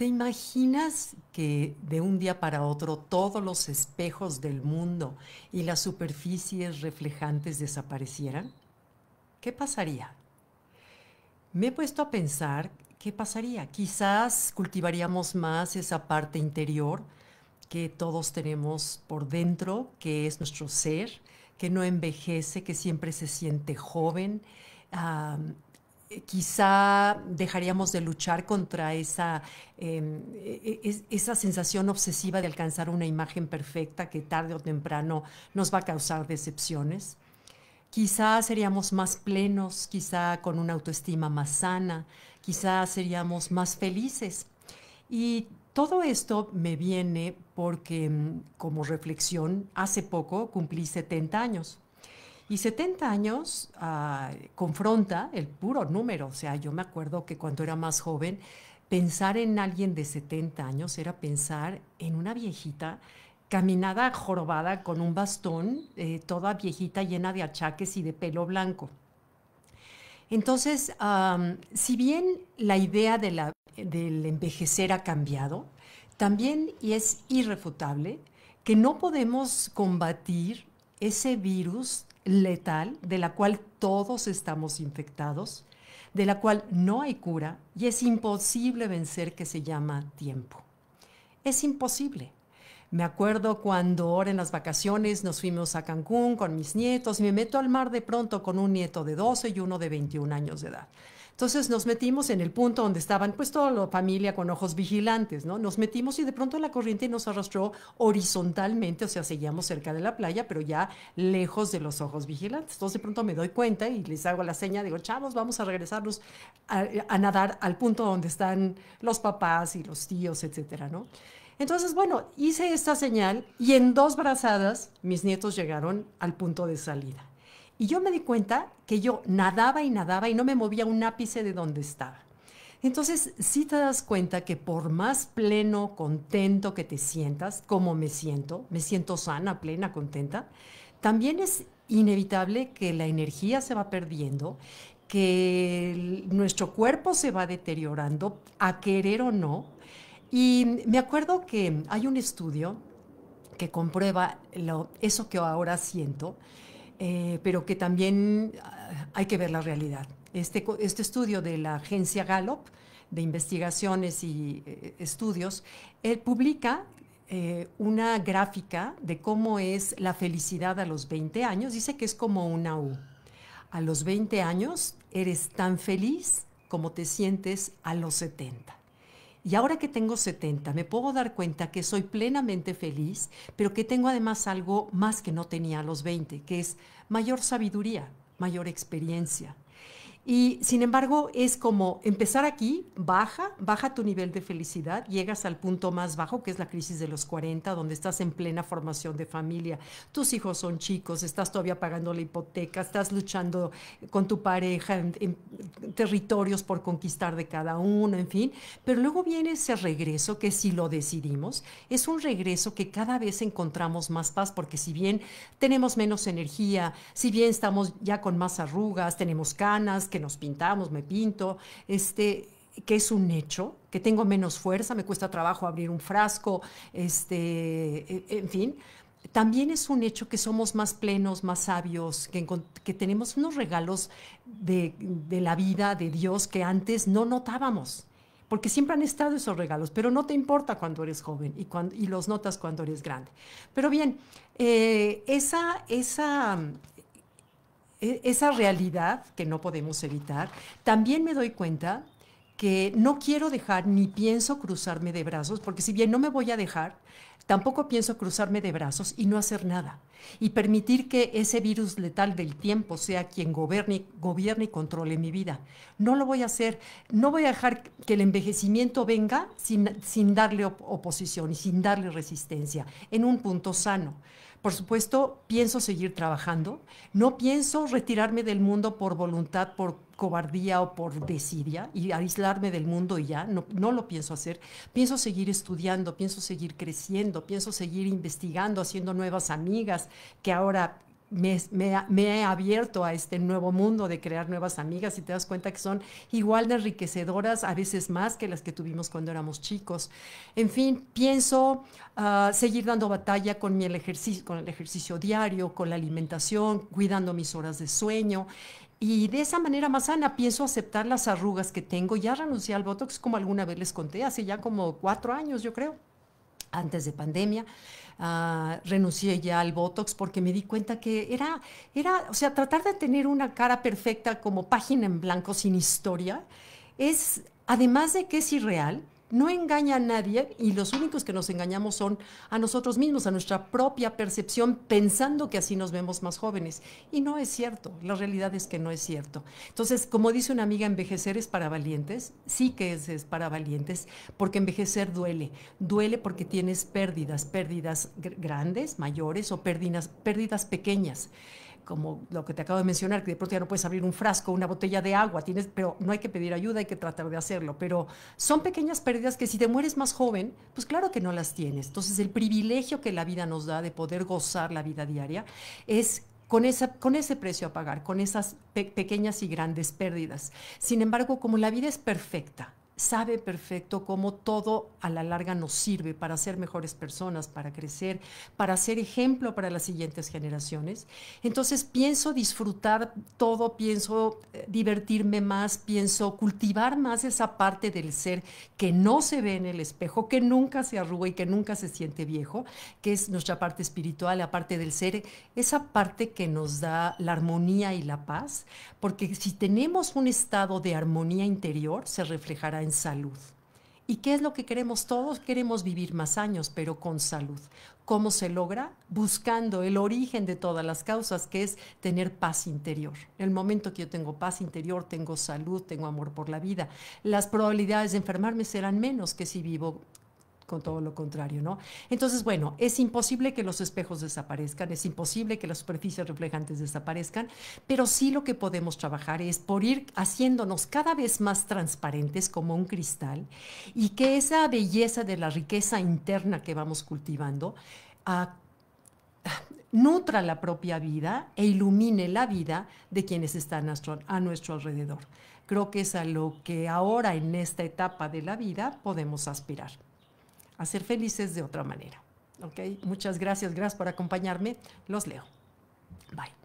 ¿Te imaginas que de un día para otro todos los espejos del mundo y las superficies reflejantes desaparecieran? ¿Qué pasaría? Me he puesto a pensar qué pasaría. Quizás cultivaríamos más esa parte interior que todos tenemos por dentro, que es nuestro ser, que no envejece, que siempre se siente joven, eh, quizá dejaríamos de luchar contra em, e, e, esa, sensación obsesiva de alcanzar una imagen perfecta que tarde o temprano nos va a causar decepciones. Quizá seríamos más plenos, quizá con una autoestima más sana, quizá seríamos más felices. Y todo esto me viene porque mm, como reflexión, hace poco cumplí 70 años. Y 70 años ah, confronta el puro número. O sea, yo me acuerdo que cuando era más joven, pensar en alguien de 70 años era pensar en una viejita caminada jorobada con un bastón, eh, toda viejita llena de achaques y de pelo blanco. Entonces, si bien la idea del envejecer ha cambiado, también y es irrefutable que no podemos combatir ese virus letal de la cual todos estamos infectados, de la cual no hay cura y es imposible vencer que se llama tiempo. Es imposible. Me acuerdo cuando ahora en las vacaciones nos fuimos a Cancún con mis nietos y me meto al mar de pronto con un nieto de 12 y uno de 21 años de edad. Entonces nos metimos en el punto donde estaban pues toda la familia con ojos vigilantes, ¿no? Nos metimos y de pronto la corriente nos arrastró horizontalmente, o sea, seguíamos cerca de la playa, pero ya lejos de los ojos vigilantes. Entonces de pronto me doy cuenta y les hago la seña, digo, chavos, vamos a regresarnos a, a nadar al punto donde están los papás y los tíos, etcétera, ¿no? Entonces, bueno, hice esta señal y en dos brazadas mis nietos llegaron al punto de salida. Y yo me di cuenta que yo nadaba y nadaba y no me movía un ápice de donde estaba. Entonces, si te das cuenta que por más pleno, contento que te sientas, como me siento, me siento sana, plena, contenta, también es inevitable que la energía se va perdiendo, que nuestro cuerpo se va deteriorando, a querer o no. Y me acuerdo que hay un estudio que comprueba lo, eso que ahora siento, eh, pero que también ah, hay que ver la realidad. Este, este, estudio de la agencia Gallup, de investigaciones y eh, estudios, él publica eh, una gráfica de cómo es la felicidad a los 20 años. Dice que es como una U. A los 20 años eres tan feliz como te sientes a los 70. Y ahora que tengo 70, me puedo dar cuenta que soy plenamente feliz, pero que tengo además algo más que no tenía a los 20, que es mayor sabiduría, mayor experiencia. Y sin embargo, es como empezar aquí, baja, baja tu nivel de felicidad, llegas al punto más bajo, que es la crisis de los 40, donde estás en plena formación de familia, tus hijos son chicos, estás todavía pagando la hipoteca, estás luchando con tu pareja en, territorios por conquistar de cada uno, en fin. Pero luego viene ese regreso que si lo decidimos, es un regreso que cada vez encontramos más paz, porque si bien tenemos menos energía, si bien estamos ya con más arrugas, tenemos canas, que nos pintamos, me pinto, este, que es un hecho, que tengo menos fuerza, me cuesta trabajo abrir un frasco, este, e, en fin. También es un hecho que somos más plenos, más sabios, que, que tenemos unos regalos de, la vida, de Dios, que antes no notábamos porque siempre han estado esos regalos, pero no te importa cuando eres joven y, los notas cuando eres grande. Pero bien, eh, esa, esa, e, esa realidad que no podemos evitar, también me doy cuenta que no quiero dejar ni pienso cruzarme de brazos, porque si bien no me voy a dejar, tampoco pienso cruzarme de brazos y no hacer nada. Y permitir que ese virus letal del tiempo sea quien gobierne, gobierne y controle mi vida. No lo voy a hacer, no voy a dejar que el envejecimiento venga sin, darle oposición y sin darle resistencia, en un punto sano. Por supuesto, pienso seguir trabajando. No pienso retirarme del mundo por voluntad, por cobardía o por desidia y aislarme del mundo y ya, no, no, lo pienso hacer. Pienso seguir estudiando, pienso seguir creciendo, pienso seguir investigando, haciendo nuevas amigas que ahora me, he abierto a este nuevo mundo de crear nuevas amigas y te das cuenta que son igual de enriquecedoras, a veces más que las que tuvimos cuando éramos chicos. En fin, pienso ah, seguir dando batalla con, mi, el ejercicio, con el ejercicio diario, con la alimentación, cuidando mis horas de sueño. Y de esa manera más sana pienso aceptar las arrugas que tengo. Ya renuncié al Botox, como alguna vez les conté, hace ya como cuatro años, yo creo antes de pandemia. Ah, renuncié ya al Botox porque me di cuenta que era, era, o sea, tratar de tener una cara perfecta como página en blanco sin historia es, además de que es irreal, no engaña a nadie y los únicos que nos engañamos son a nosotros mismos, a nuestra propia percepción, pensando que así nos vemos más jóvenes. Y no es cierto, la realidad es que no es cierto. Entonces, como dice una amiga, envejecer es para valientes, sí que es, para valientes, porque envejecer duele, duele porque tienes pérdidas, pérdidas grandes, mayores o pérdidas, pérdidas pequeñas como lo que te acabo de mencionar, que de pronto ya no puedes abrir un frasco, una botella de agua, tienes, pero no hay que pedir ayuda, hay que tratar de hacerlo. Pero son pequeñas pérdidas que si te mueres más joven, pues claro que no las tienes. Entonces el privilegio que la vida nos da de poder gozar la vida diaria es con, esa, con, ese precio a pagar, con esas pequeñas y grandes pérdidas. Sin embargo, como la vida es perfecta, sabe perfecto cómo todo a la larga nos sirve para ser mejores personas, para crecer, para ser ejemplo para las siguientes generaciones. Entonces pienso disfrutar todo, pienso eh, divertirme más, pienso cultivar más esa parte del ser que no se ve en el espejo, que nunca se arruga y que nunca se siente viejo, que es nuestra parte espiritual, la parte del ser, esa parte que nos da la armonía y la paz, porque si tenemos un estado de armonía interior, se reflejará en salud. ¿Y qué es lo que queremos todos? Queremos vivir más años, pero con salud. ¿Cómo se logra? Buscando el origen de todas las causas, que es tener paz interior. El momento que yo tengo paz interior, tengo salud, tengo amor por la vida. Las probabilidades de enfermarme serán menos que si vivo con todo lo contrario, ¿no? Entonces, bueno, es imposible que los espejos desaparezcan, es imposible que las superficies reflejantes desaparezcan, pero sí lo que podemos trabajar es por ir haciéndonos cada vez más transparentes como un cristal y que esa belleza de la riqueza interna que vamos cultivando ah, nutra la propia vida e ilumine la vida de quienes están a nuestro alrededor. Creo que es a lo que ahora en esta etapa de la vida podemos aspirar a ser felices de otra manera. Muchas gracias, gracias por acompañarme. Los leo. Bye.